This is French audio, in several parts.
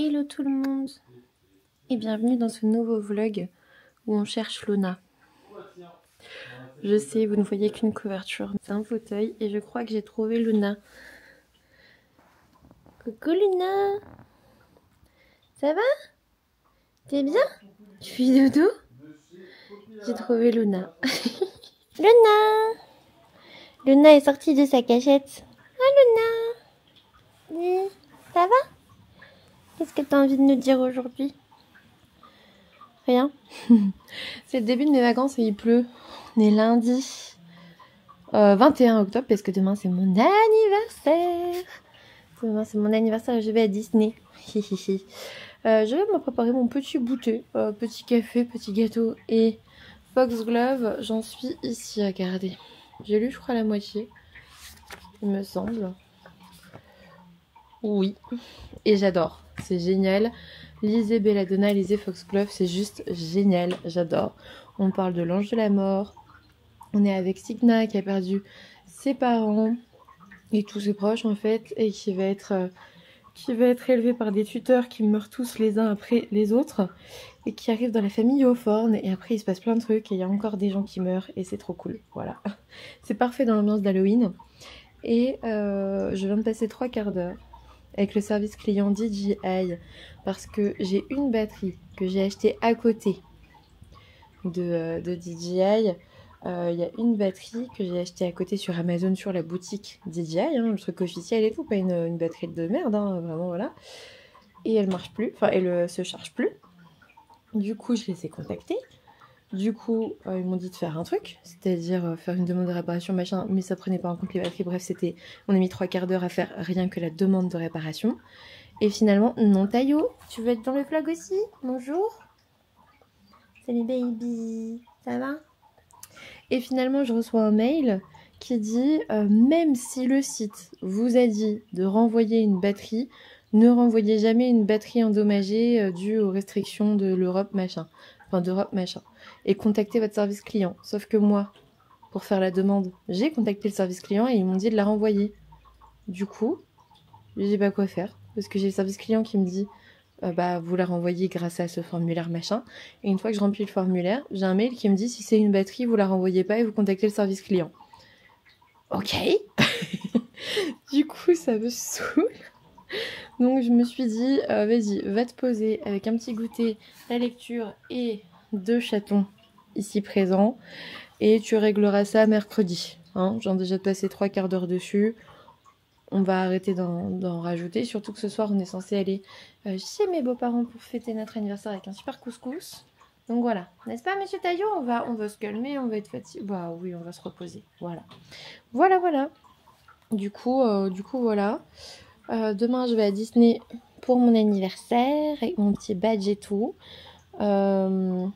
Hello tout le monde et bienvenue dans ce nouveau vlog où on cherche Luna Je sais, vous ne voyez qu'une couverture, c'est un fauteuil et je crois que j'ai trouvé Luna. Coucou Luna Ça va T'es bien Je suis doudou? J'ai trouvé Luna. Luna Luna est sortie de sa cachette. Ah Luna oui, Ça va Qu'est-ce que tu as envie de nous dire aujourd'hui Rien. c'est le début de mes vacances et il pleut. On est lundi 21 euh, octobre parce que demain c'est mon anniversaire. Demain c'est mon anniversaire et je vais à Disney. Euh, je vais me préparer mon petit goûter, euh, petit café, petit gâteau et Fox J'en suis ici, à garder. J'ai lu je crois la moitié, il me semble. Oui, et j'adore. C'est génial. Lisez Belladonna, lisez Foxglove, c'est juste génial. J'adore. On parle de l'ange de la mort. On est avec Signa qui a perdu ses parents et tous ses proches en fait et qui va être euh, qui va être élevé par des tuteurs qui meurent tous les uns après les autres et qui arrive dans la famille Hawthorne et après il se passe plein de trucs et il y a encore des gens qui meurent et c'est trop cool. Voilà. C'est parfait dans l'ambiance d'Halloween. Et euh, je viens de passer trois quarts d'heure avec le service client DJI parce que j'ai une batterie que j'ai achetée à côté de, euh, de DJI. Euh, il y a une batterie que j'ai achetée à côté sur Amazon sur la boutique DJI, hein, le truc officiel et tout, pas une, batterie de merde, hein, vraiment voilà. Et elle marche plus, enfin elle euh, se charge plus. Du coup, je les ai contactés du coup, euh, ils m'ont dit de faire un truc, c'est-à-dire euh, faire une demande de réparation, machin, mais ça prenait pas en compte les batteries. Bref, c'était, on a mis trois quarts d'heure à faire rien que la demande de réparation. Et finalement, non, Tayo, tu veux être dans le vlog aussi Bonjour. Salut baby, ça va Et finalement, je reçois un mail qui dit euh, même si le site vous a dit de renvoyer une batterie, ne renvoyez jamais une batterie endommagée due aux restrictions de l'Europe, machin. Enfin, d'Europe, machin et contacter votre service client. Sauf que moi, pour faire la demande, j'ai contacté le service client et ils m'ont dit de la renvoyer. Du coup, je n'ai pas quoi faire parce que j'ai le service client qui me dit euh, bah vous la renvoyez grâce à ce formulaire machin. Et une fois que je remplis le formulaire, j'ai un mail qui me dit si c'est une batterie, vous la renvoyez pas et vous contactez le service client. Ok. du coup, ça me saoule. Donc je me suis dit, euh, vas-y, va te poser avec un petit goûter, la lecture et deux chatons ici présents et tu régleras ça mercredi. Hein. J'en ai déjà passé trois quarts d'heure dessus. On va arrêter d'en rajouter, surtout que ce soir on est censé aller euh, chez mes beaux-parents pour fêter notre anniversaire avec un super couscous. Donc voilà, n'est-ce pas monsieur Taillot on va, on va se calmer, on va être fatigué. Bah oui, on va se reposer. Voilà. Voilà, voilà. Du coup, euh, du coup voilà. Euh, demain je vais à Disney pour mon anniversaire et mon petit badge et tout. Euh,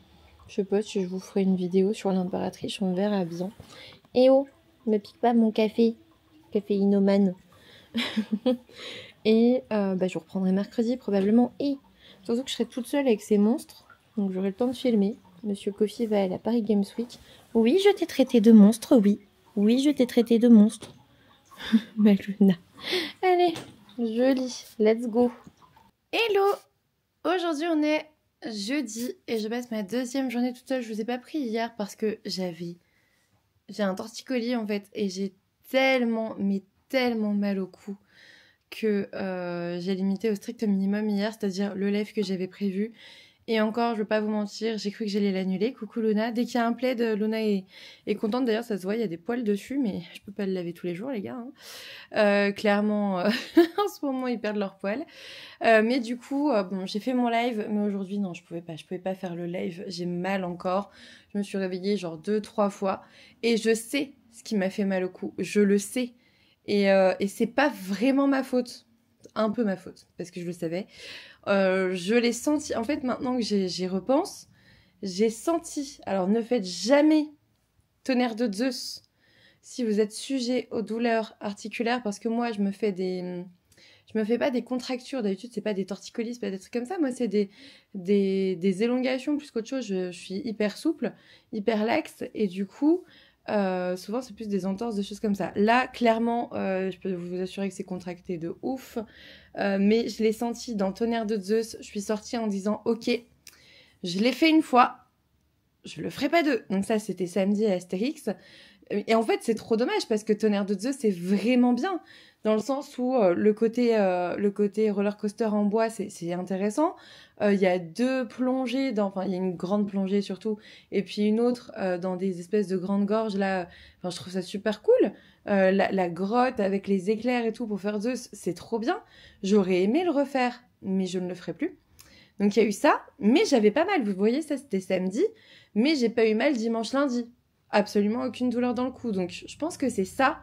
je sais pas si je vous ferai une vidéo sur l'impératrice en verre à Byzan. Eh oh, me pique pas mon café, café inomane. et euh, bah, je reprendrai mercredi probablement. Et surtout que je serai toute seule avec ces monstres, donc j'aurai le temps de filmer. Monsieur Kofi va à la Paris Games Week. Oui, je t'ai traité de monstre, oui. Oui, je t'ai traité de monstre. Maluna. Allez, joli, let's go. Hello Aujourd'hui, on est jeudi et je passe ma deuxième journée toute seule. Je vous ai pas pris hier parce que j'avais. J'ai un torticolis en fait et j'ai tellement, mais tellement mal au cou que euh, j'ai limité au strict minimum hier, c'est-à-dire le lève que j'avais prévu et encore, je vais pas vous mentir, j'ai cru que j'allais l'annuler. Coucou Luna. Dès qu'il y a un plaid, euh, Luna est, contente. D'ailleurs, ça se voit, il y a des poils dessus, mais je peux pas le laver tous les jours, les gars. Hein. Euh, clairement, euh, en ce moment, ils perdent leurs poils. mais du coup, bon, j'ai fait mon live, mais aujourd'hui, non, je pouvais pas. Je pouvais pas faire le live. J'ai mal encore. Je me suis réveillée genre deux, trois fois. Et je sais ce qui m'a fait mal au cou. Je le sais. Et, et c'est pas vraiment ma faute. Un peu ma faute, parce que je le savais. Euh, je l'ai senti. En fait, maintenant que j'y repense, j'ai senti. Alors, ne faites jamais tonnerre de Zeus si vous êtes sujet aux douleurs articulaires, parce que moi, je me fais des. Je me fais pas des contractures. D'habitude, c'est pas des torticolis, pas des trucs comme ça. Moi, c'est des, des, élongations plus qu'autre chose. Je, je, suis hyper souple, hyper laxe, et du coup, euh, souvent, c'est plus des entorses, des choses comme ça. Là, clairement, euh, je peux vous assurer que c'est contracté de ouf. Euh, mais je l'ai senti dans Tonnerre de Zeus. Je suis sortie en disant Ok, je l'ai fait une fois, je le ferai pas deux. Donc, ça, c'était samedi à Astérix. Et en fait, c'est trop dommage parce que Tonnerre de Zeus, c'est vraiment bien dans le sens où euh, le côté euh, le côté roller coaster en bois c'est intéressant euh, il y a deux plongées dans enfin il y a une grande plongée surtout et puis une autre dans des espèces de grandes gorges là enfin je trouve ça super cool la, la, grotte avec les éclairs et tout pour faire Zeus c'est trop bien j'aurais aimé le refaire mais je ne le ferai plus donc il y a eu ça mais j'avais pas mal vous voyez ça c'était samedi mais j'ai pas eu mal dimanche lundi absolument aucune douleur dans le cou. Donc je pense que c'est ça.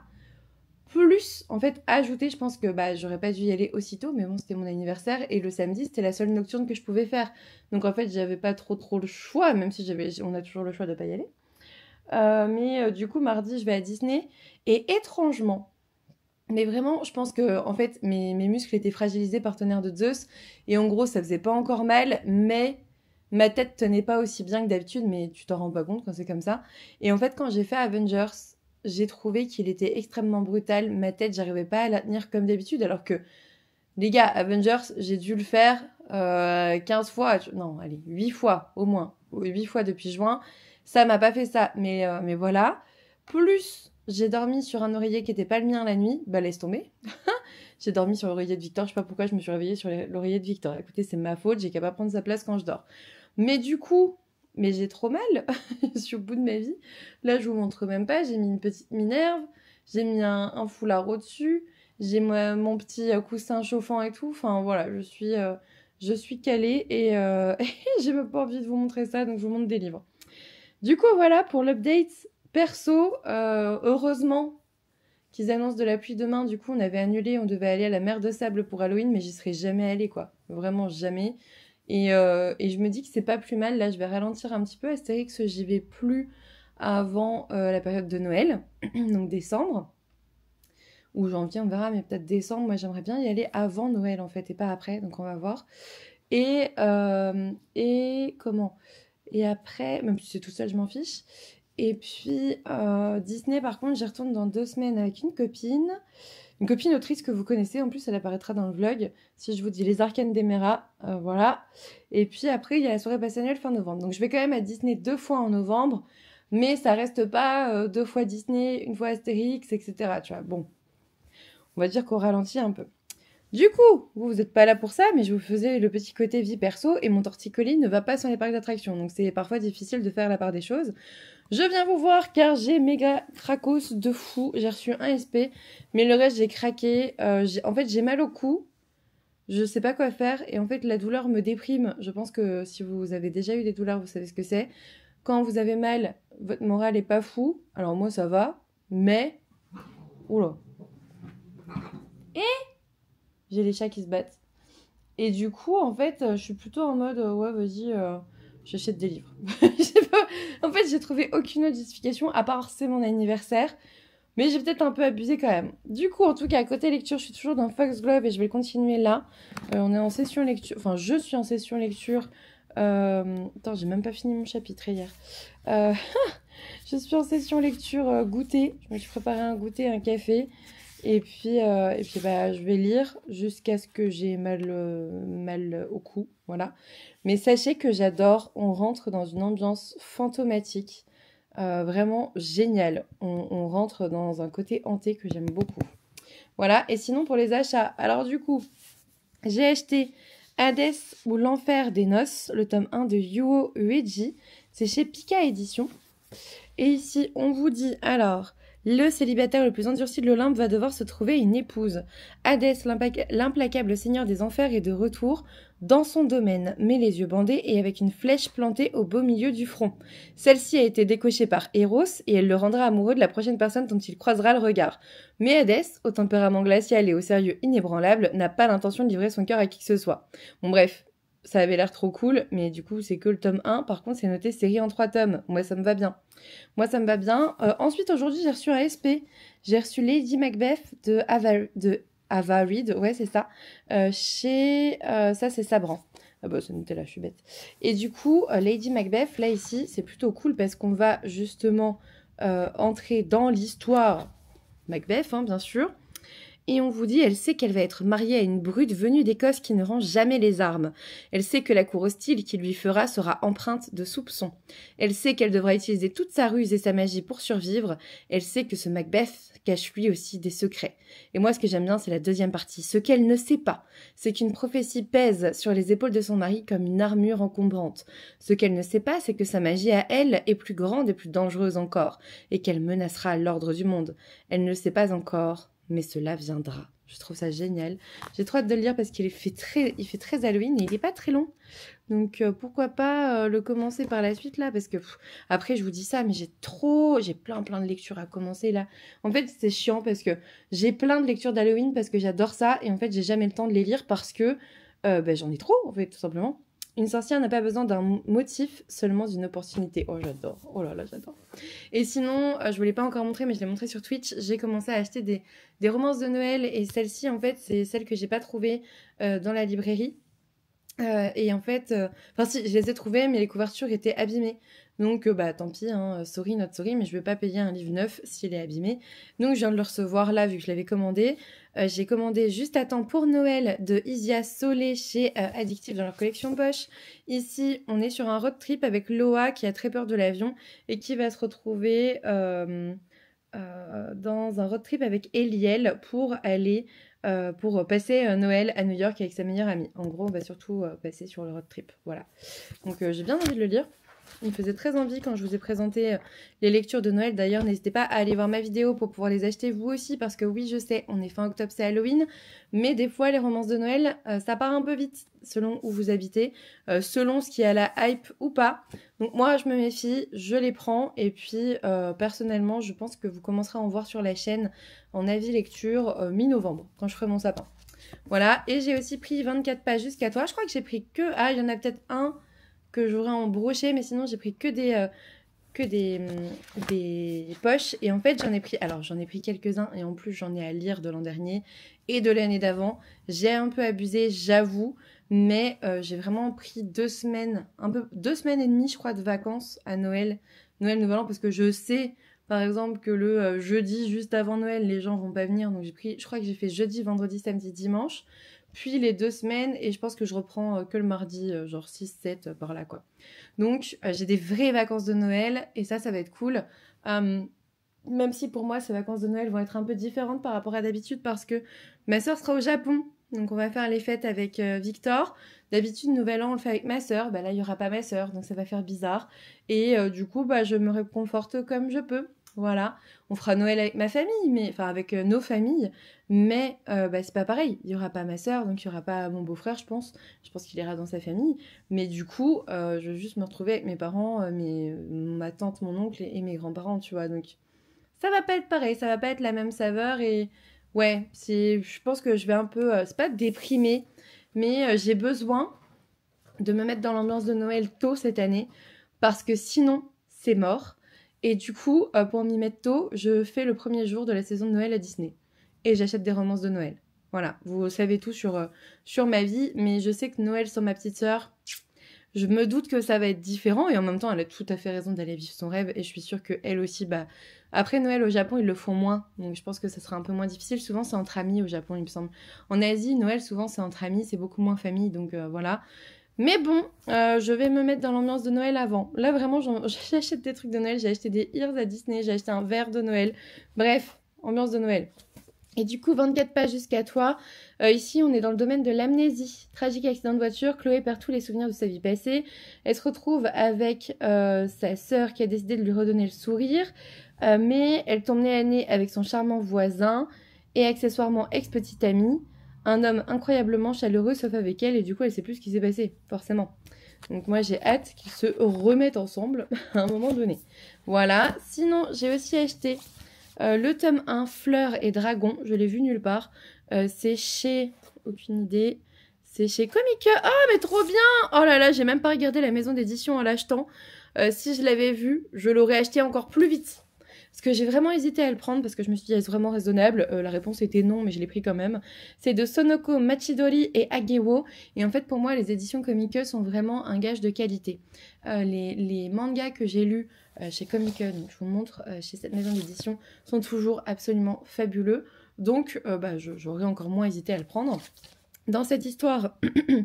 Plus, en fait, ajouter, je pense que bah, j'aurais pas dû y aller aussitôt, mais bon, c'était mon anniversaire et le samedi, c'était la seule nocturne que je pouvais faire. Donc en fait, j'avais pas trop trop le choix, même si j'avais, on a toujours le choix de pas y aller. Euh, mais euh, du coup, mardi, je vais à Disney et étrangement, mais vraiment, je pense que en fait, mes, mes muscles étaient fragilisés par tonnerre de Zeus et en gros, ça faisait pas encore mal, mais ma tête tenait pas aussi bien que d'habitude, mais tu t'en rends pas compte quand c'est comme ça. Et en fait, quand j'ai fait Avengers, j'ai trouvé qu'il était extrêmement brutal. Ma tête, j'arrivais pas à la tenir comme d'habitude, alors que les gars, Avengers, j'ai dû le faire euh, 15 fois, non, allez, 8 fois au moins, 8 fois depuis juin. Ça m'a pas fait ça, mais, euh, mais voilà. Plus j'ai dormi sur un oreiller qui était pas le mien la nuit, bah laisse tomber. j'ai dormi sur l'oreiller de Victor, je sais pas pourquoi je me suis réveillée sur l'oreiller de Victor. Écoutez, c'est ma faute, j'ai qu'à pas prendre sa place quand je dors. Mais du coup, mais j'ai trop mal, je suis au bout de ma vie. Là, je vous montre même pas, j'ai mis une petite minerve, j'ai mis un, foulard au-dessus, j'ai mon petit euh, coussin chauffant et tout. Enfin voilà, je suis, euh, je suis calée euh, et j'ai même pas envie de vous montrer ça, donc je vous montre des livres. Du coup, voilà pour l'update perso. heureusement qu'ils annoncent de la pluie demain. Du coup, on avait annulé, on devait aller à la mer de sable pour Halloween, mais j'y serais jamais allée quoi. Vraiment jamais. Euh, et, je me dis que c'est pas plus mal. Là, je vais ralentir un petit peu. Astérix, j'y vais plus avant euh, la période de Noël, donc décembre ou janvier, on verra, mais peut-être décembre. Moi, j'aimerais bien y aller avant Noël en fait et pas après, donc on va voir. Et, euh, et comment Et après, même si c'est tout seul, je m'en fiche. Et puis Disney, par contre, j'y retourne dans deux semaines avec une copine. Une copine autrice que vous connaissez, en plus elle apparaîtra dans le vlog, si je vous dis les arcanes d'Emera, euh, voilà. Et puis après il y a la soirée passionnelle fin novembre. Donc je vais quand même à Disney deux fois en novembre, mais ça reste pas euh, deux fois Disney, une fois Astérix, etc. Tu vois, bon, on va dire qu'on ralentit un peu. Du coup, vous, vous n'êtes pas là pour ça, mais je vous faisais le petit côté vie perso et mon torticolis ne va pas sans les parcs d'attraction, donc c'est parfois difficile de faire la part des choses. Je viens vous voir car j'ai méga cracos de fou, j'ai reçu un SP, mais le reste j'ai craqué, euh, en fait j'ai mal au cou, je sais pas quoi faire et en fait la douleur me déprime. Je pense que si vous avez déjà eu des douleurs, vous savez ce que c'est. Quand vous avez mal, votre moral est pas fou, alors moi ça va, mais... Oula. Et j'ai les chats qui se battent. Et du coup, en fait, euh, je suis plutôt en mode, euh, ouais, vas-y, euh, j'achète des livres. En fait, j'ai trouvé aucune justification à part c'est mon anniversaire. Mais j'ai peut-être un peu abusé quand même. Du coup, en tout cas, à côté lecture, je suis toujours dans Fox Globe et je vais continuer là. on est en session lecture, enfin, je suis en session lecture. Euh... Attends, j'ai même pas fini mon chapitre hier. je suis en session lecture goûter. Je me suis préparé un goûter, un café. Et puis, euh, et puis bah, je vais lire jusqu'à ce que j'ai mal, euh, mal au cou. Voilà. Mais sachez que j'adore, on rentre dans une ambiance fantomatique, euh, vraiment géniale. On, rentre dans un côté hanté que j'aime beaucoup. Voilà. Et sinon, pour les achats, alors du coup, j'ai acheté Hades ou l'enfer des noces, le tome 1 de Yuo Ueji. C'est chez Pika Édition. Et ici, on vous dit alors le célibataire le plus endurci de l'Olympe va devoir se trouver une épouse. Hadès, l'implacable seigneur des enfers, est de retour dans son domaine, mais les yeux bandés et avec une flèche plantée au beau milieu du front. Celle-ci a été décochée par Eros et elle le rendra amoureux de la prochaine personne dont il croisera le regard. Mais Hadès, au tempérament glacial et au sérieux inébranlable, n'a pas l'intention de livrer son cœur à qui que ce soit. Bon bref, ça avait l'air trop cool, mais du coup, c'est que le tome 1. Par contre, c'est noté série en 3 tomes. Moi, ça me va bien. Moi, ça me va bien. Euh, ensuite, aujourd'hui, j'ai reçu un SP. J'ai reçu Lady Macbeth de, Avar de Avarid, ouais, c'est ça. Euh, chez. Euh, ça, c'est Sabran. Ah bah, ça noté là, je suis bête. Et du coup, Lady Macbeth, là, ici, c'est plutôt cool parce qu'on va justement entrer dans l'histoire Macbeth, hein, bien sûr et on vous dit elle sait qu'elle va être mariée à une brute venue d'Écosse qui ne rend jamais les armes. Elle sait que la cour hostile qui lui fera sera empreinte de soupçons. Elle sait qu'elle devra utiliser toute sa ruse et sa magie pour survivre. Elle sait que ce Macbeth cache lui aussi des secrets. Et moi, ce que j'aime bien, c'est la deuxième partie. Ce qu'elle ne sait pas, c'est qu'une prophétie pèse sur les épaules de son mari comme une armure encombrante. Ce qu'elle ne sait pas, c'est que sa magie à elle est plus grande et plus dangereuse encore, et qu'elle menacera l'ordre du monde. Elle ne le sait pas encore, mais cela viendra. Je trouve ça génial. J'ai trop hâte de le lire parce qu'il fait très, il fait très Halloween et il n'est pas très long. Donc euh, pourquoi pas euh, le commencer par la suite là Parce que après je vous dis ça, mais j'ai trop, j'ai plein plein de lectures à commencer là. En fait c'est chiant parce que j'ai plein de lectures d'Halloween parce que j'adore ça et en fait j'ai jamais le temps de les lire parce que euh, ben, j'en ai trop en fait tout simplement. Une sorcière n'a pas besoin d'un motif, seulement d'une opportunité. Oh, j'adore. Oh là là, j'adore. Et sinon, euh, je ne vous l'ai pas encore montré, mais je l'ai montré sur Twitch. J'ai commencé à acheter des, romances de Noël. Et celle-ci, en fait, c'est celle que j'ai pas trouvée euh, dans la librairie. Euh, et en fait, enfin si, je les ai trouvées, mais les couvertures étaient abîmées. Donc, euh, bah, tant pis, souris hein, euh, sorry, not sorry, mais je vais pas payer un livre neuf s'il est abîmé. Donc, je viens de le recevoir là, vu que je l'avais commandé. Euh, j'ai commandé juste à temps pour Noël de Isia Solé chez Addictive dans leur collection Poche. Ici, on est sur un road trip avec Loa qui a très peur de l'avion et qui va se retrouver dans un road trip avec Eliel pour aller pour passer Noël à New York avec sa meilleure amie. En gros, on va surtout passer sur le road trip. Voilà. Donc j'ai bien envie de le lire. Il me faisait très envie quand je vous ai présenté euh, les lectures de Noël. D'ailleurs, n'hésitez pas à aller voir ma vidéo pour pouvoir les acheter vous aussi, parce que oui, je sais, on est fin octobre, c'est Halloween, mais des fois, les romances de Noël, euh, ça part un peu vite, selon où vous habitez, euh, selon ce qui est à la hype ou pas. Donc moi, je me méfie, je les prends, et puis personnellement, je pense que vous commencerez à en voir sur la chaîne en avis lecture mi-novembre, quand je ferai mon sapin. Voilà, et j'ai aussi pris 24 pages jusqu'à toi. Je crois que j'ai pris que... Ah, il y en a peut-être un que j'aurais en mais sinon j'ai pris que des euh, que des, hum, des poches. Et en fait, j'en ai pris, alors j'en ai pris quelques-uns, et en plus j'en ai à lire de l'an dernier et de l'année d'avant. J'ai un peu abusé, j'avoue, mais euh, j'ai vraiment pris deux semaines, un peu deux semaines et demie, je crois, de vacances à Noël, Noël Nouvel An, parce que je sais par exemple que le euh, jeudi juste avant Noël les gens vont pas venir donc j'ai pris je crois que j'ai fait jeudi vendredi samedi dimanche puis les deux semaines, et je pense que je reprends euh, que le mardi, euh, genre 6-7 euh, par là, quoi. Donc, j'ai des vraies vacances de Noël, et ça, ça va être cool. Hum, même si pour moi, ces vacances de Noël vont être un peu différentes par rapport à d'habitude, parce que ma soeur sera au Japon, donc on va faire les fêtes avec Victor. D'habitude, Nouvel An, on le fait avec ma soeur, Bah là, il n'y aura pas ma soeur, donc ça va faire bizarre. Et du coup, bah, je me réconforte comme je peux. Voilà, on fera Noël avec ma famille, mais enfin avec euh, nos familles, mais euh, bah, c'est pas pareil. Il y aura pas ma soeur, donc il y aura pas mon beau-frère, je pense. Je pense qu'il ira dans sa famille, mais du coup, euh, je vais juste me retrouver avec mes parents, mes, ma tante, mon oncle et, mes grands-parents, tu vois. Donc ça va pas être pareil, ça va pas être la même saveur et ouais, c'est, je pense que je vais un peu, c'est pas déprimer, mais j'ai besoin de me mettre dans l'ambiance de Noël tôt cette année parce que sinon c'est mort. Et du coup, euh, pour m'y mettre tôt, je fais le premier jour de la saison de Noël à Disney. Et j'achète des romances de Noël. Voilà, vous savez tout sur, euh, sur ma vie, mais je sais que Noël sans ma petite sœur, je me doute que ça va être différent et en même temps elle a tout à fait raison d'aller vivre son rêve et je suis sûre que elle aussi bah après Noël au Japon ils le font moins donc je pense que ça sera un peu moins difficile souvent c'est entre amis au Japon il me semble en Asie Noël souvent c'est entre amis c'est beaucoup moins famille donc euh, voilà mais bon, euh, je vais me mettre dans l'ambiance de Noël avant. Là, vraiment, j'achète des trucs de Noël. J'ai acheté des ears à Disney, j'ai acheté un verre de Noël. Bref, ambiance de Noël. Et du coup, 24 pages jusqu'à toi. Euh, ici, on est dans le domaine de l'amnésie. Tragique accident de voiture, Chloé perd tous les souvenirs de sa vie passée. Elle se retrouve avec euh, sa sœur qui a décidé de lui redonner le sourire, mais elle tombe à nez avec son charmant voisin et accessoirement ex-petite amie un homme incroyablement chaleureux sauf avec elle et du coup elle sait plus ce qui s'est passé, forcément. Donc moi j'ai hâte qu'ils se remettent ensemble à un moment donné. Voilà, sinon j'ai aussi acheté euh, le tome 1 Fleurs et Dragons, je l'ai vu nulle part. Euh, c'est chez, aucune idée, c'est chez Comica. Oh mais trop bien Oh là là, j'ai même pas regardé la maison d'édition en l'achetant. Euh, si je l'avais vu, je l'aurais acheté encore plus vite ce que j'ai vraiment hésité à le prendre parce que je me suis dit est vraiment raisonnable euh, La réponse était non, mais je l'ai pris quand même. C'est de Sonoko Machidori et Agewo. Et en fait, pour moi, les éditions Comique sont vraiment un gage de qualité. Euh, les, mangas que j'ai lus euh, chez Comique, donc je vous montre chez cette maison d'édition, sont toujours absolument fabuleux. Donc, bah, j'aurais encore moins hésité à le prendre. Dans cette histoire,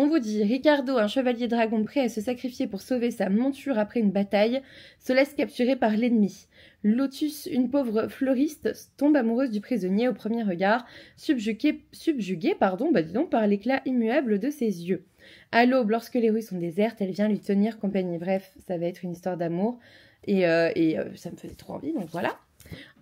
On vous dit, Ricardo, un chevalier dragon prêt à se sacrifier pour sauver sa monture après une bataille, se laisse capturer par l'ennemi. Lotus, une pauvre fleuriste, tombe amoureuse du prisonnier au premier regard, subjuguée, pardon, bah par l'éclat immuable de ses yeux. À l'aube, lorsque les rues sont désertes, elle vient lui tenir compagnie. Bref, ça va être une histoire d'amour. Et, euh, euh, ça me faisait trop envie, donc voilà.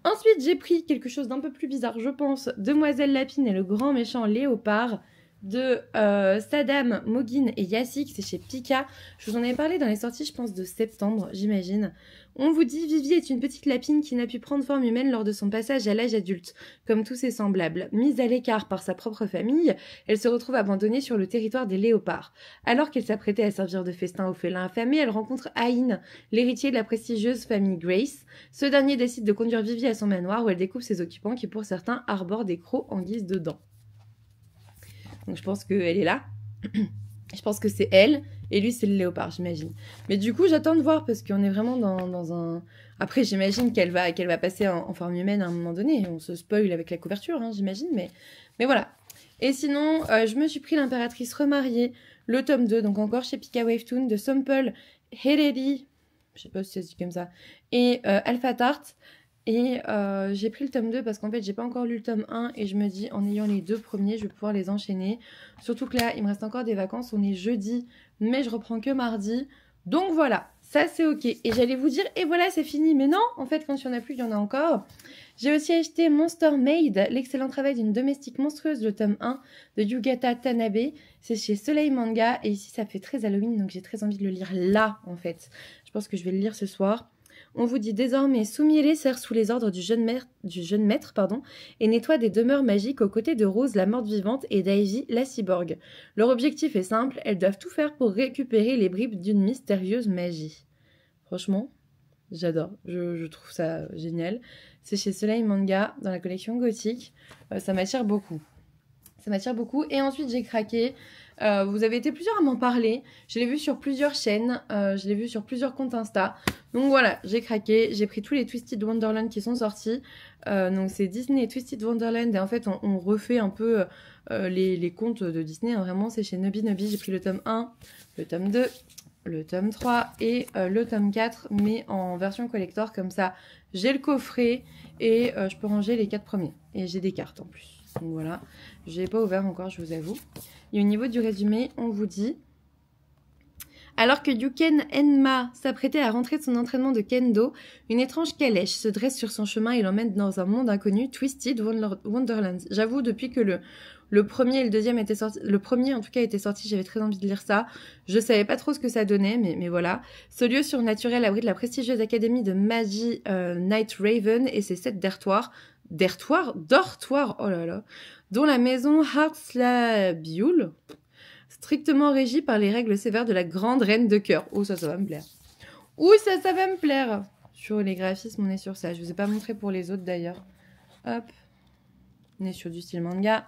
Ensuite, j'ai pris quelque chose d'un peu plus bizarre, je pense, Demoiselle Lapine et le grand méchant Léopard de Sadam, euh, Saddam, Mogin et Yassik, c'est chez Pika. Je vous en ai parlé dans les sorties, je pense, de septembre, j'imagine. On vous dit Vivi est une petite lapine qui n'a pu prendre forme humaine lors de son passage à l'âge adulte, comme tous ses semblables. Mise à l'écart par sa propre famille, elle se retrouve abandonnée sur le territoire des léopards. Alors qu'elle s'apprêtait à servir de festin aux félins affamés, elle rencontre Aïn, l'héritier de la prestigieuse famille Grace. Ce dernier décide de conduire Vivi à son manoir où elle découvre ses occupants qui pour certains arborent des crocs en guise de dents. Donc je pense qu'elle est là. je pense que c'est elle. Et lui, c'est le léopard, j'imagine. Mais du coup, j'attends de voir parce qu'on est vraiment dans, dans un. Après, j'imagine qu'elle va, qu'elle va passer en, forme humaine à un moment donné. On se spoil avec la couverture, hein, j'imagine. Mais, mais voilà. Et sinon, euh, je me suis pris l'impératrice remariée, le tome 2, donc encore chez Pika Toon, de Sample, Heredi, je sais pas si ça se dit comme ça, et euh, Alpha Tart. Et euh, j'ai pris le tome 2 parce qu'en fait j'ai pas encore lu le tome 1 et je me dis en ayant les deux premiers je vais pouvoir les enchaîner. Surtout que là il me reste encore des vacances, on est jeudi mais je reprends que mardi. Donc voilà, ça c'est ok. Et j'allais vous dire et voilà c'est fini mais non en fait quand il y en a plus il y en a encore. J'ai aussi acheté Monster Maid, l'excellent travail d'une domestique monstrueuse, le tome 1 de Yugata Tanabe. C'est chez Soleil Manga et ici ça fait très Halloween donc j'ai très envie de le lire là en fait. Je pense que je vais le lire ce soir. On vous dit désormais les sert sous les ordres du jeune, du jeune maître pardon, et nettoie des demeures magiques aux côtés de Rose la morte vivante et d'Ivy la cyborg. Leur objectif est simple, elles doivent tout faire pour récupérer les bribes d'une mystérieuse magie. Franchement, j'adore, je, trouve ça génial. C'est chez Soleil Manga, dans la collection gothique, euh, ça m'attire beaucoup. Ça m'attire beaucoup. Et ensuite j'ai craqué euh, vous avez été plusieurs à m'en parler. Je l'ai vu sur plusieurs chaînes, euh, je l'ai vu sur plusieurs comptes Insta. Donc voilà, j'ai craqué, j'ai pris tous les Twisted Wonderland qui sont sortis. Euh, donc c'est Disney et Twisted Wonderland. Et en fait, on, refait un peu les, les comptes de Disney. Hein, vraiment, c'est chez Nubby Nubby. J'ai pris le tome 1, le tome 2, le tome 3 et le tome 4, mais en version collector, comme ça j'ai le coffret et je peux ranger les 4 premiers. Et j'ai des cartes en plus. Donc voilà, je n'ai pas ouvert encore, je vous avoue. Et au niveau du résumé, on vous dit alors que Yuken Enma s'apprêtait à rentrer de son entraînement de kendo, une étrange calèche se dresse sur son chemin et l'emmène dans un monde inconnu, Twisted Wonderland. J'avoue, depuis que le, le premier et le deuxième étaient sortis, le premier en tout cas était sorti, j'avais très envie de lire ça. Je savais pas trop ce que ça donnait, mais, mais voilà. Ce lieu surnaturel abrite la prestigieuse académie de magie euh, Night Raven et ses sept dertoirs. Dertoirs Dortoirs Oh là là dont la maison Hartzla-Biul, strictement régie par les règles sévères de la grande reine de cœur. Oh, ça, ça va me plaire. Oh, ça, ça va me plaire. Sur les graphismes, on est sur ça. Je ne vous ai pas montré pour les autres d'ailleurs. Hop. On est sur du style manga.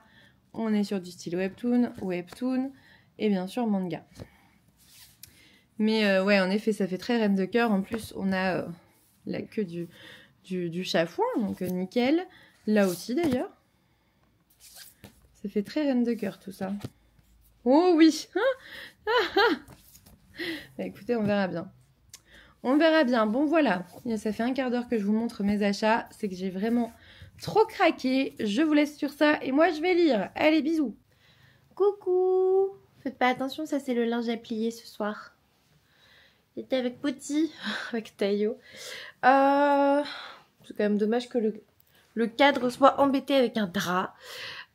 On est sur du style webtoon, webtoon et bien sûr manga. Mais euh, ouais, en effet, ça fait très reine de cœur. En plus, on a euh, la queue du, du, chafouin, donc euh, nickel. Là aussi d'ailleurs. Ça fait très reine de cœur tout ça. Oh oui hein ah, ah. Bah, Écoutez, on verra bien. On verra bien. Bon voilà, ça fait un quart d'heure que je vous montre mes achats. C'est que j'ai vraiment trop craqué. Je vous laisse sur ça et moi je vais lire. Allez, bisous. Coucou Faites pas attention, ça c'est le linge à plier ce soir. J'étais avec Poti, avec Tayo. Euh, c'est quand même dommage que le, le cadre soit embêté avec un drap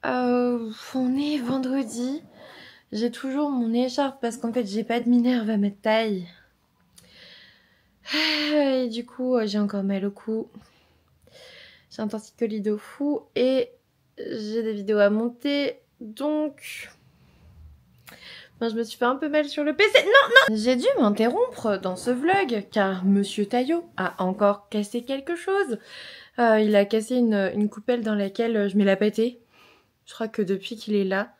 euh, On est vendredi. J'ai toujours mon écharpe parce qu'en fait j'ai pas de minerve à ma taille. Ah, et du coup euh, j'ai encore mal au cou. J'ai un torticolis de fou et j'ai des vidéos à monter. Donc... moi je me suis fait un peu mal sur le PC. Non, non J'ai dû m'interrompre dans ce vlog car Monsieur Taillot a encore cassé quelque chose. Euh, il a cassé une, coupelle dans laquelle je mets la pâtée. Je crois que depuis qu'il est là,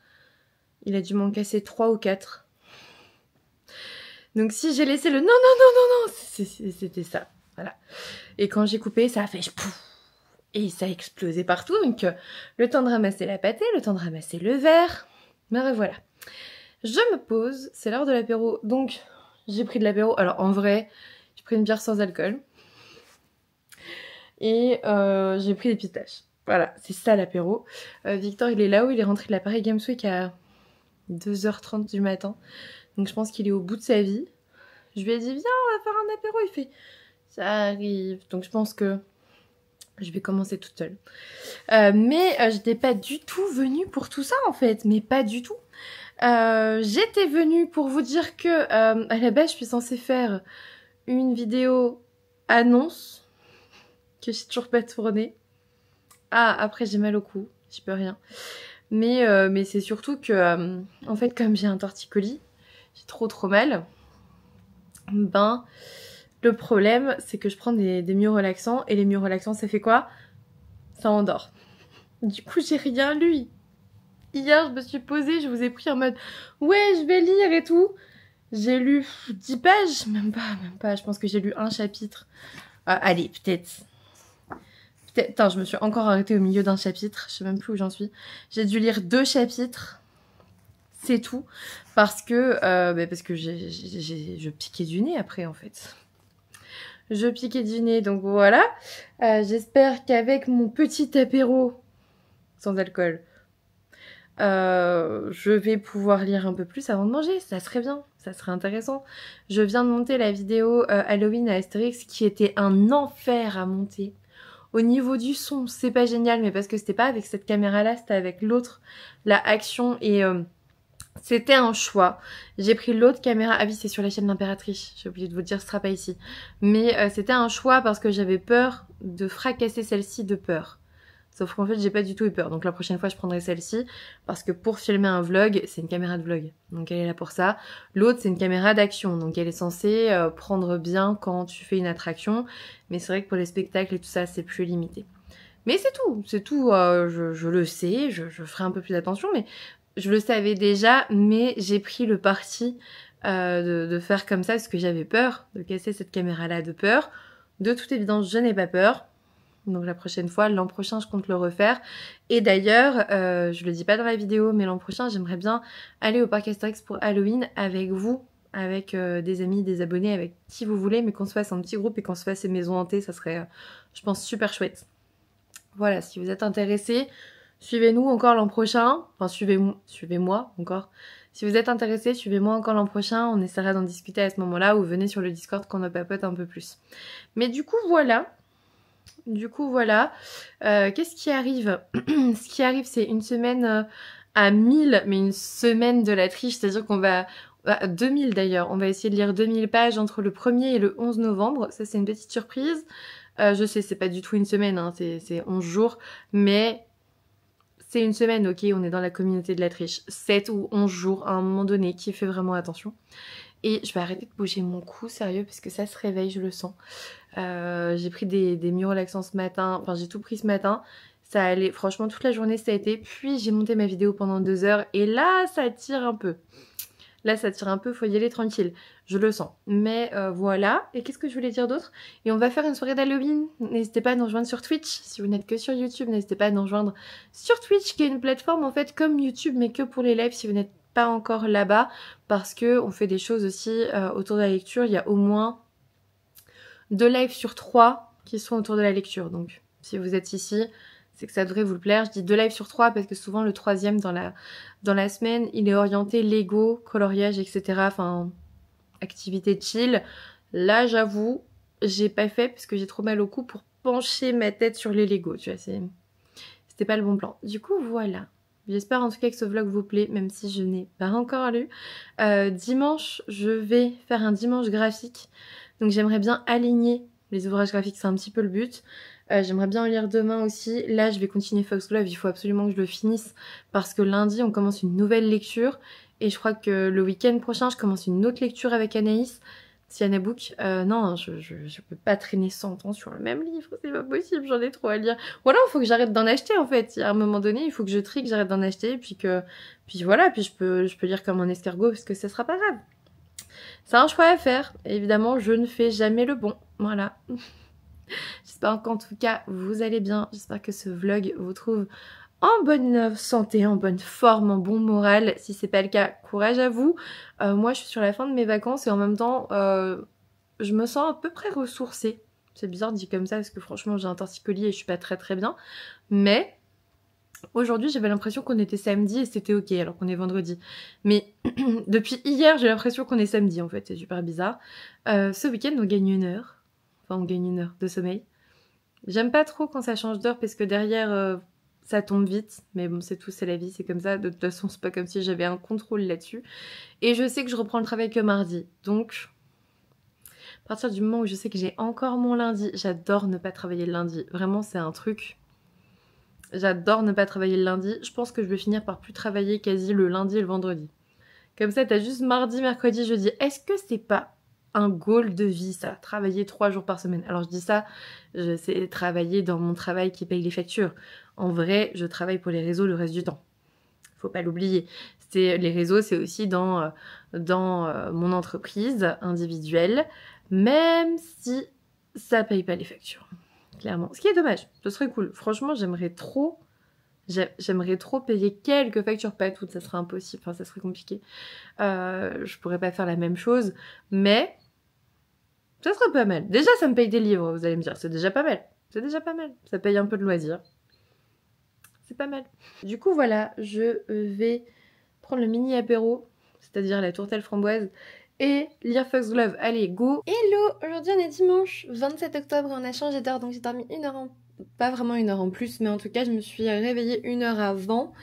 il a dû m'en casser 3 ou 4. Donc si j'ai laissé le non, non, non, non, non, c'était ça. Voilà. Et quand j'ai coupé, ça a fait pouf, et ça a explosé partout. Donc euh, le temps de ramasser la pâtée, le temps de ramasser le verre. Mais voilà, Je me pose, c'est l'heure de l'apéro. Donc j'ai pris de l'apéro. Alors en vrai, j'ai pris une bière sans alcool. Et euh, j'ai pris des pistaches. Voilà, c'est ça l'apéro. Euh, Victor, il est là où il est rentré de la Paris Games Week à 2h30 du matin. Donc je pense qu'il est au bout de sa vie. Je lui ai dit, viens, on va faire un apéro. Il fait, ça arrive. Donc je pense que je vais commencer toute seule. Euh, mais euh, je n'étais pas du tout venue pour tout ça en fait, mais pas du tout. J'étais venue pour vous dire que à la base je suis censée faire une vidéo annonce que j'ai toujours pas tournée. Ah, après, j'ai mal au cou, j'y peux rien. Mais, euh, mais c'est surtout que, euh, en fait, comme j'ai un torticolis, j'ai trop trop mal. Ben, le problème, c'est que je prends des, des relaxants et les relaxants ça fait quoi Ça endort. Du coup, j'ai rien lu. Hier, je me suis posée, je vous ai pris en mode Ouais, je vais lire et tout. J'ai lu 10 pages, même pas, même pas. Je pense que j'ai lu un chapitre. Euh, allez, peut-être je me suis encore arrêtée au milieu d'un chapitre. Je sais même plus où j'en suis. J'ai dû lire deux chapitres. C'est tout. Parce que, euh, ben, parce que je piquais du nez après, en fait. Je piquais du nez, donc voilà. Euh, j'espère qu'avec mon petit apéro sans alcool, euh, je vais pouvoir lire un peu plus avant de manger. Ça serait bien, ça serait intéressant. Je viens de monter la vidéo Halloween à Astérix qui était un enfer à monter au niveau du son, c'est pas génial, mais parce que c'était pas avec cette caméra-là, c'était avec l'autre, la Action, et euh, c'était un choix. J'ai pris l'autre caméra, ah oui, c'est sur la chaîne d'Impératrice, j'ai oublié de vous dire, ce sera pas ici. Mais euh, c'était un choix parce que j'avais peur de fracasser celle-ci de peur. Sauf qu'en fait, j'ai pas du tout eu peur. Donc la prochaine fois, je prendrai celle-ci parce que pour filmer un vlog, c'est une caméra de vlog. Donc elle est là pour ça. L'autre, c'est une caméra d'action. Donc elle est censée euh, prendre bien quand tu fais une attraction. Mais c'est vrai que pour les spectacles et tout ça, c'est plus limité. Mais c'est tout, c'est tout. Euh, je, le sais, je, ferai un peu plus d'attention, mais je le savais déjà, mais j'ai pris le parti euh, de, de faire comme ça parce que j'avais peur de casser cette caméra-là de peur. De toute évidence, je n'ai pas peur. Donc la prochaine fois, l'an prochain, je compte le refaire. Et d'ailleurs, euh, je le dis pas dans la vidéo, mais l'an prochain, j'aimerais bien aller au parc Asterix pour Halloween avec vous, avec euh, des amis, des abonnés, avec qui vous voulez, mais qu'on se fasse un petit groupe et qu'on se fasse ces maisons hantées, ça serait, euh, je pense, super chouette. Voilà, si vous êtes intéressés, suivez-nous encore l'an prochain. Enfin, suivez-moi suivez encore. Si vous êtes intéressés, suivez-moi encore l'an prochain. On essaiera d'en discuter à ce moment-là ou venez sur le Discord qu'on en papote un peu plus. Mais du coup, voilà. Du coup, voilà. Euh, qu'est-ce qui arrive Ce qui arrive, c'est une semaine euh, à 1000, mais une semaine de la triche. C'est-à-dire qu'on va... 2000 bah, d'ailleurs. On va essayer de lire 2000 pages entre le 1er et le 11 novembre. Ça, c'est une petite surprise. Euh, je sais, c'est pas du tout une semaine, hein. c'est 11 jours. Mais c'est une semaine, ok, on est dans la communauté de la triche. 7 ou 11 jours à un moment donné, qui fait vraiment attention. Et je vais arrêter de bouger mon cou, sérieux, parce que ça se réveille, je le sens. Euh, j'ai pris des, des relaxants ce matin, enfin j'ai tout pris ce matin. Ça allait, franchement toute la journée ça a été. Puis j'ai monté ma vidéo pendant deux heures et là ça tire un peu. Là ça tire un peu, faut y aller tranquille, je le sens. Mais euh, voilà, et qu'est-ce que je voulais dire d'autre Et on va faire une soirée d'Halloween. N'hésitez pas à nous rejoindre sur Twitch. Si vous n'êtes que sur YouTube, n'hésitez pas à nous rejoindre sur Twitch qui est une plateforme en fait comme YouTube mais que pour les lives si vous n'êtes pas encore là-bas parce que on fait des choses aussi euh, autour de la lecture. Il y a au moins deux lives sur trois qui sont autour de la lecture. Donc, si vous êtes ici, c'est que ça devrait vous le plaire. Je dis deux lives sur trois parce que souvent le troisième dans la, dans la semaine, il est orienté Lego, coloriage, etc. Enfin, activité chill. Là, j'avoue, j'ai pas fait parce que j'ai trop mal au cou pour pencher ma tête sur les Lego. Tu vois, c'était pas le bon plan. Du coup, voilà. J'espère en tout cas que ce vlog vous plaît, même si je n'ai pas encore lu. Euh, dimanche, je vais faire un dimanche graphique donc j'aimerais bien aligner les ouvrages graphiques, c'est un petit peu le but. Euh, j'aimerais bien en lire demain aussi. Là, je vais continuer Fox Foxglove, il faut absolument que je le finisse parce que lundi, on commence une nouvelle lecture et je crois que le week-end prochain, je commence une autre lecture avec Anaïs. Siana Book, euh, non, je, ne peux pas traîner 100 ans sur le même livre, c'est pas possible, j'en ai trop à lire. Voilà, il faut que j'arrête d'en acheter en fait. À un moment donné, il faut que je trie, que j'arrête d'en acheter, puis puis voilà, puis je peux, je peux lire comme un escargot parce que ça sera pas grave. C'est un choix à faire. Évidemment, je ne fais jamais le bon. Voilà. J'espère qu'en tout cas, vous allez bien. J'espère que ce vlog vous trouve en bonne santé, en bonne forme, en bon moral. Si c'est pas le cas, courage à vous. Euh, moi, je suis sur la fin de mes vacances et en même temps, euh, je me sens à peu près ressourcée. C'est bizarre dit comme ça parce que franchement, j'ai un torticolis et je suis pas très très bien. Mais Aujourd'hui, j'avais l'impression qu'on était samedi et c'était ok alors qu'on est vendredi. Mais depuis hier, j'ai l'impression qu'on est samedi en fait, c'est super bizarre. Euh, ce week-end, on gagne une heure. Enfin, on gagne une heure de sommeil. J'aime pas trop quand ça change d'heure parce que derrière, euh, ça tombe vite. Mais bon, c'est tout, c'est la vie, c'est comme ça. De toute façon, c'est pas comme si j'avais un contrôle là-dessus. Et je sais que je reprends le travail que mardi. Donc, à partir du moment où je sais que j'ai encore mon lundi, j'adore ne pas travailler le lundi. Vraiment, c'est un truc J'adore ne pas travailler le lundi. Je pense que je vais finir par plus travailler quasi le lundi et le vendredi. Comme ça, tu as juste mardi, mercredi, jeudi. Est-ce que c'est pas un goal de vie, ça Travailler trois jours par semaine. Alors je dis ça, c'est travailler dans mon travail qui paye les factures. En vrai, je travaille pour les réseaux le reste du temps. Faut pas l'oublier. les réseaux, c'est aussi dans euh, dans euh, mon entreprise individuelle, même si ça paye pas les factures clairement. Ce qui est dommage, ce serait cool. Franchement, j'aimerais trop J'aimerais trop payer quelques factures, pas toutes, ça serait impossible, ça serait compliqué. Euh, je pourrais pas faire la même chose, mais ça serait pas mal. Déjà, ça me paye des livres, vous allez me dire, c'est déjà pas mal. C'est déjà pas mal. Ça paye un peu de loisirs. C'est pas mal. Du coup, voilà, je vais prendre le mini apéro, c'est-à-dire la tourtelle framboise, et lire Fox Glove. Allez, go Hello Aujourd'hui on est dimanche 27 octobre et on a changé d'heure donc j'ai dormi une heure en pas vraiment une heure en plus, mais en tout cas, je me suis réveillée une heure avant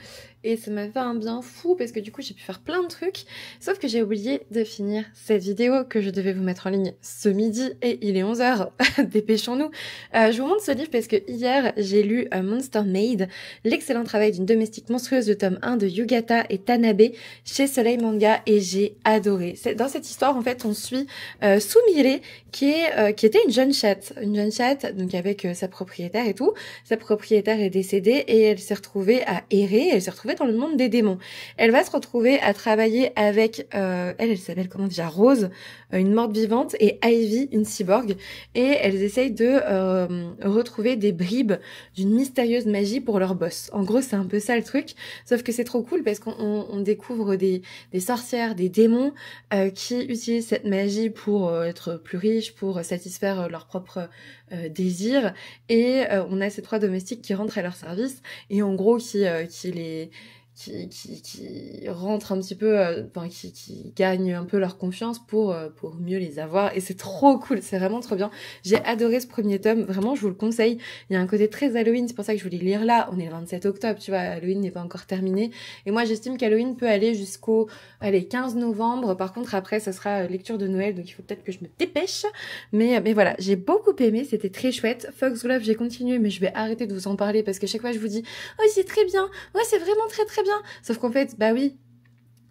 et ça m'a fait un bien fou parce que du coup, j'ai pu faire plein de trucs. Sauf que j'ai oublié de finir cette vidéo que je devais vous mettre en ligne ce midi et il est 11h. Dépêchons-nous. Euh, je vous montre ce livre parce que hier, j'ai lu euh, Monster Maid, l'excellent travail d'une domestique monstrueuse, de tome 1 de Yugata et Tanabe chez Soleil Manga et j'ai adoré. Dans cette histoire, en fait, on suit euh, Sumire qui, qui était une jeune chatte, une jeune chatte donc avec sa propriétaire tout. Sa propriétaire est décédée et elle s'est retrouvée à errer, elle s'est retrouvée dans le monde des démons. Elle va se retrouver à travailler avec, euh, elle, elle s'appelle comment déjà, Rose, euh, une morte vivante, et Ivy, une cyborg, et elles essayent de euh, retrouver des bribes d'une mystérieuse magie pour leur boss. En gros, c'est un peu ça le truc, sauf que c'est trop cool parce qu'on découvre des, sorcières, des démons qui utilisent cette magie pour être plus riches, pour satisfaire leurs propres désirs, et euh, on a ces trois domestiques qui rentrent à leur service et en gros qui, euh, les qui, qui, rentrent un petit peu, euh, enfin, qui, qui, gagnent un peu leur confiance pour, euh, pour mieux les avoir. Et c'est trop cool, c'est vraiment trop bien. J'ai adoré ce premier tome, vraiment, je vous le conseille. Il y a un côté très Halloween, c'est pour ça que je voulais lire là. On est le 27 octobre, tu vois, Halloween n'est pas encore terminé. Et moi, j'estime qu'Halloween peut aller jusqu'au allez, 15 novembre. Par contre, après, ça sera lecture de Noël, donc il faut peut-être que je me dépêche. Mais, mais voilà, j'ai beaucoup aimé, c'était très chouette. Fox Foxglove, j'ai continué, mais je vais arrêter de vous en parler parce que chaque fois, je vous dis, oh, c'est très bien, ouais, c'est vraiment très très bien Sauf qu'en fait, bah oui,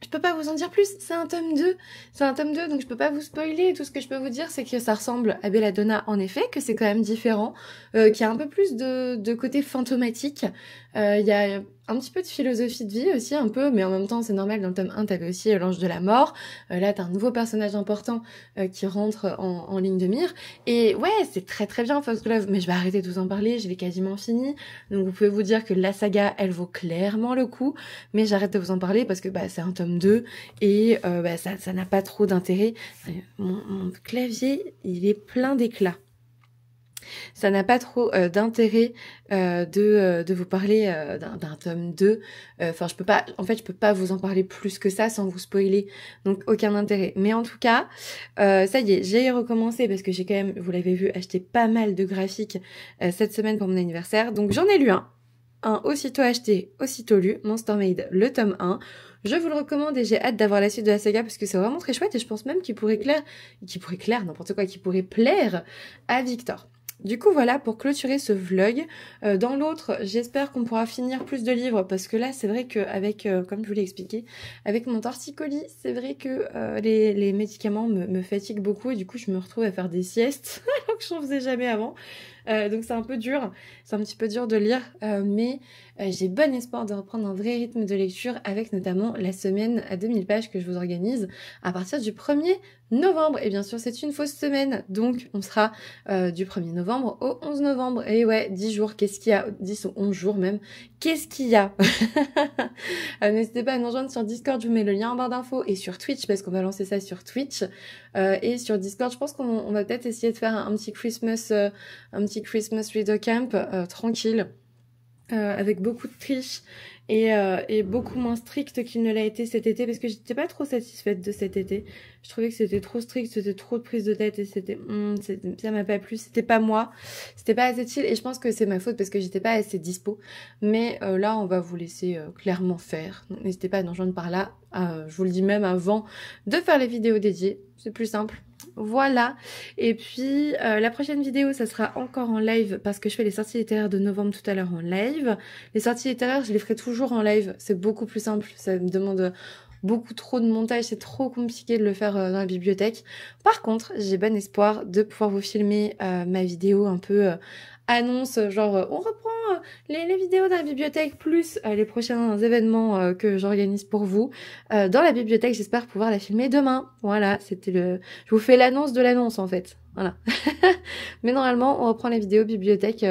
je peux pas vous en dire plus, c'est un tome 2, c'est un tome 2 donc je peux pas vous spoiler, tout ce que je peux vous dire c'est que ça ressemble à Belladonna en effet, que c'est quand même différent, euh, qui a un peu plus de, de côté fantomatique, euh, il y a un petit peu de philosophie de vie aussi, un peu, mais en même temps, c'est normal. Dans le tome 1, t'avais aussi euh, l'ange de la mort. Euh, là, t'as un nouveau personnage important euh, qui rentre en, ligne de mire. Et ouais, c'est très très bien, Fox Glove, mais je vais arrêter de vous en parler, je l'ai quasiment fini. Donc, vous pouvez vous dire que la saga, elle vaut clairement le coup, mais j'arrête de vous en parler parce que bah, c'est un tome 2 et bah, ça n'a pas trop d'intérêt. Mon, mon clavier, il est plein d'éclats ça n'a pas trop euh, d'intérêt euh, de, euh, de, vous parler d'un tome 2. Enfin, je peux pas, en fait, je peux pas vous en parler plus que ça sans vous spoiler. Donc, aucun intérêt. Mais en tout cas, ça y est, j'ai recommencé parce que j'ai quand même, vous l'avez vu, acheté pas mal de graphiques cette semaine pour mon anniversaire. Donc, j'en ai lu un. Un aussitôt acheté, aussitôt lu, Monster Maid, le tome 1. Je vous le recommande et j'ai hâte d'avoir la suite de la saga parce que c'est vraiment très chouette et je pense même qu'il pourrait clair, qu'il pourrait clair, n'importe quoi, qu'il pourrait plaire à Victor. Du coup voilà pour clôturer ce vlog. Euh, dans l'autre, j'espère qu'on pourra finir plus de livres parce que là c'est vrai que avec, euh, comme je vous l'ai expliqué, avec mon torticolis, c'est vrai que euh, les, médicaments me, me, fatiguent beaucoup et du coup je me retrouve à faire des siestes alors que je n'en faisais jamais avant. donc c'est un peu dur, c'est un petit peu dur de lire, mais euh, j'ai bon espoir de reprendre un vrai rythme de lecture avec notamment la semaine à 2000 pages que je vous organise à partir du 1er novembre. Et bien sûr, c'est une fausse semaine, donc on sera euh, du 1er novembre au 11 novembre. Et ouais, 10 jours, qu'est-ce qu'il y a 10 ou 11 jours même, qu'est-ce qu'il y a euh, N'hésitez pas à nous rejoindre sur Discord, je vous mets le lien en barre d'infos et sur Twitch, parce qu'on va lancer ça sur Twitch. et sur Discord, je pense qu'on va peut-être essayer de faire un, petit Christmas, un petit Christmas Reader Camp tranquille euh, avec beaucoup de triche euh, et, beaucoup moins stricte qu'il ne l'a été cet été parce que j'étais pas trop satisfaite de cet été. Je trouvais que c'était trop strict, c'était trop de prise de tête et c'était mm, ça m'a pas plu, c'était pas moi, c'était pas assez chill et je pense que c'est ma faute parce que j'étais pas assez dispo. Mais euh, là, on va vous laisser clairement faire. N'hésitez pas à nous rejoindre par là. je vous le dis même avant de faire les vidéos dédiées, c'est plus simple. Voilà. Et puis euh, la prochaine vidéo, ça sera encore en live parce que je fais les sorties littéraires de novembre tout à l'heure en live. Les sorties littéraires, je les ferai toujours en live. C'est beaucoup plus simple. Ça me demande beaucoup trop de montage, c'est trop compliqué de le faire euh, dans la bibliothèque. Par contre, j'ai bon espoir de pouvoir vous filmer euh, ma vidéo un peu euh, annonce, genre on reprend les, vidéos de la bibliothèque plus les prochains événements que j'organise pour vous dans la bibliothèque. J'espère pouvoir la filmer demain. Voilà, c'était le. Je vous fais l'annonce de l'annonce en fait. Voilà. Mais normalement, on reprend les vidéos bibliothèque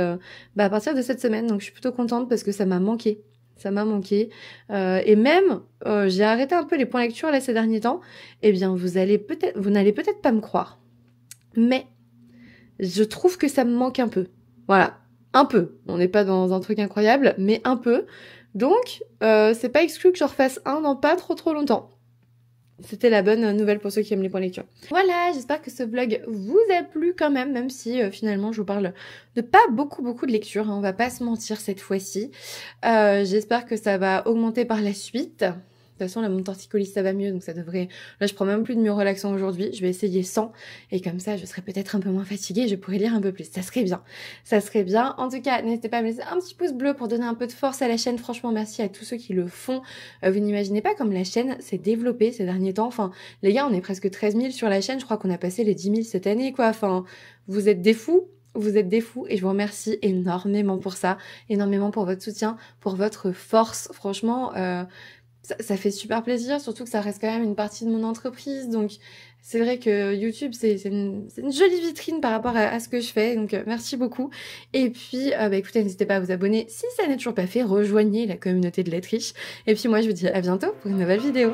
bah, à partir de cette semaine. Donc je suis plutôt contente parce que ça m'a manqué ça m'a manqué. Euh, et même, euh, j'ai arrêté un peu les points lecture là ces derniers temps. Eh bien, vous allez peut-être, vous n'allez peut-être pas me croire, mais je trouve que ça me manque un peu. Voilà, un peu. On n'est pas dans un truc incroyable, mais un peu. Donc, euh, c'est pas exclu que je refasse un dans pas trop trop longtemps. C'était la bonne nouvelle pour ceux qui aiment les points lecture. Voilà, j'espère que ce vlog vous a plu quand même, même si euh, finalement je vous parle de pas beaucoup beaucoup de lecture, hein, on va pas se mentir cette fois-ci. Euh, j'espère que ça va augmenter par la suite toute façon, la torticolis, ça va mieux, donc ça devrait... Là, je prends même plus de mieux relaxant aujourd'hui. Je vais essayer 100 Et comme ça, je serai peut-être un peu moins fatiguée. je pourrais lire un peu plus. Ça serait bien. Ça serait bien. En tout cas, n'hésitez pas à me laisser un petit pouce bleu pour donner un peu de force à la chaîne. Franchement, merci à tous ceux qui le font. Euh, vous n'imaginez pas comme la chaîne s'est développée ces derniers temps. Enfin, les gars, on est presque 13 000 sur la chaîne. Je crois qu'on a passé les 10 000 cette année, quoi. Enfin, vous êtes des fous vous êtes des fous et je vous remercie énormément pour ça, énormément pour votre soutien, pour votre force. Franchement, euh, ça, fait super plaisir, surtout que ça reste quand même une partie de mon entreprise. Donc, c'est vrai que YouTube, c'est une, jolie vitrine par rapport à, ce que je fais. Donc, euh, merci beaucoup. Et puis, euh, bah, écoutez, n'hésitez pas à vous abonner. Si ça n'est toujours pas fait, rejoignez la communauté de Lettriche. Et puis, moi, je vous dis à bientôt pour une nouvelle vidéo.